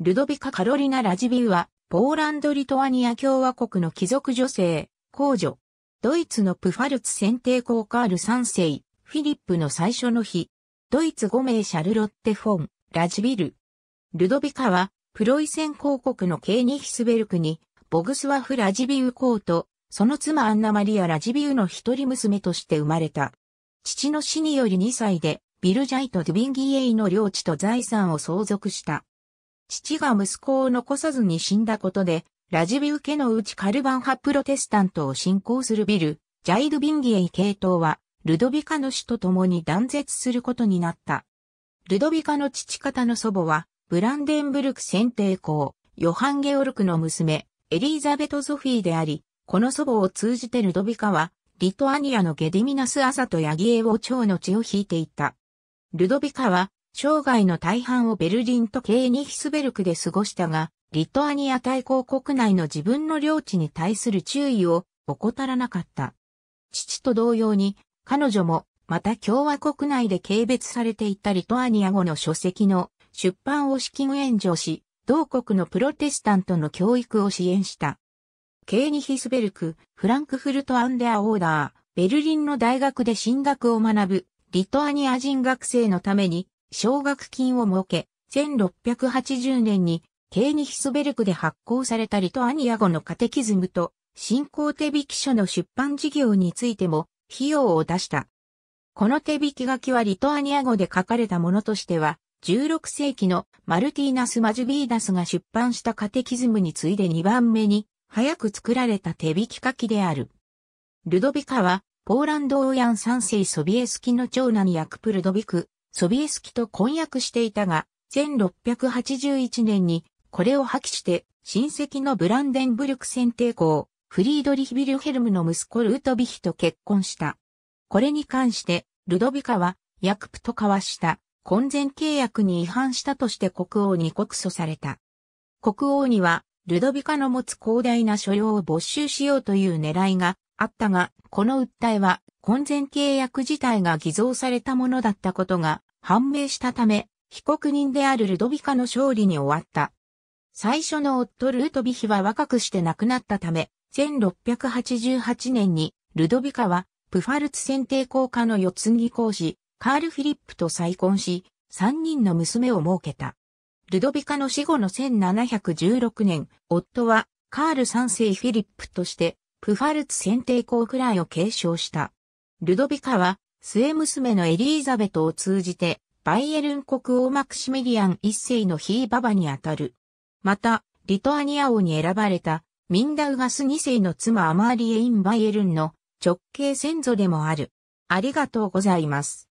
ルドビカ・カロリナ・ラジビウは、ポーランド・リトアニア共和国の貴族女性、公女。ドイツのプファルツ選定公カール3世、フィリップの最初の日。ドイツ5名シャルロッテ・フォン、ラジビル。ルドビカは、プロイセン公国のケーニヒスベルクに、ボグスワフ・ラジビウ公と、その妻アンナ・マリア・ラジビウの一人娘として生まれた。父の死により2歳で、ビルジャイとドゥビンギエイの領地と財産を相続した。父が息子を残さずに死んだことで、ラジビウ家のうちカルバン派プロテスタントを信仰するビル、ジャイド・ビンギエイ系統は、ルドビカの死と共に断絶することになった。ルドビカの父方の祖母は、ブランデンブルク選定公、ヨハン・ゲオルクの娘、エリーザベト・ゾフィーであり、この祖母を通じてルドビカは、リトアニアのゲディミナス・アサとヤギエオ朝の血を引いていた。ルドビカは、生涯の大半をベルリンとケーニヒスベルクで過ごしたが、リトアニア大公国内の自分の領地に対する注意を怠らなかった。父と同様に、彼女も、また共和国内で軽蔑されていたリトアニア語の書籍の出版を資金援助し、同国のプロテスタントの教育を支援した。ケーニヒスベルク、フランクフルトアンデアオーダー、ベルリンの大学で進学を学ぶ、リトアニア人学生のために、奨学金を設け、1680年に、ケーニヒスベルクで発行されたリトアニア語のカテキズムと、新興手引き書の出版事業についても、費用を出した。この手引き書きはリトアニア語で書かれたものとしては、16世紀のマルティーナス・マジュビーダスが出版したカテキズムに次いで2番目に、早く作られた手引き書きである。ルドビカは、ポーランド・オーヤン3世ソビエスキの長男役クプルドビク、ソビエスキと婚約していたが、1681年にこれを破棄して親戚のブランデンブ力ク選定校、フリードリヒ・ビルヘルムの息子ルートビヒと結婚した。これに関してルドビカはヤクプと交わした婚前契約に違反したとして国王に告訴された。国王にはルドビカの持つ広大な所領を没収しようという狙いがあったが、この訴えは婚前契約自体が偽造されたものだったことが判明したため、被告人であるルドビカの勝利に終わった。最初の夫ルートビヒは若くして亡くなったため、1688年にルドビカはプファルツ選定校科の四つぎ講師、カール・フィリップと再婚し、三人の娘を設けた。ルドビカの死後の1716年、夫はカール三世フィリップとして、プファルツ選定校くらいを継承した。ルドビカは、末娘のエリーザベトを通じて、バイエルン国王マクシミリアン一世のひいばばにあたる。また、リトアニア王に選ばれた、ミンダウガス二世の妻アマーリエイン・バイエルンの直系先祖でもある。ありがとうございます。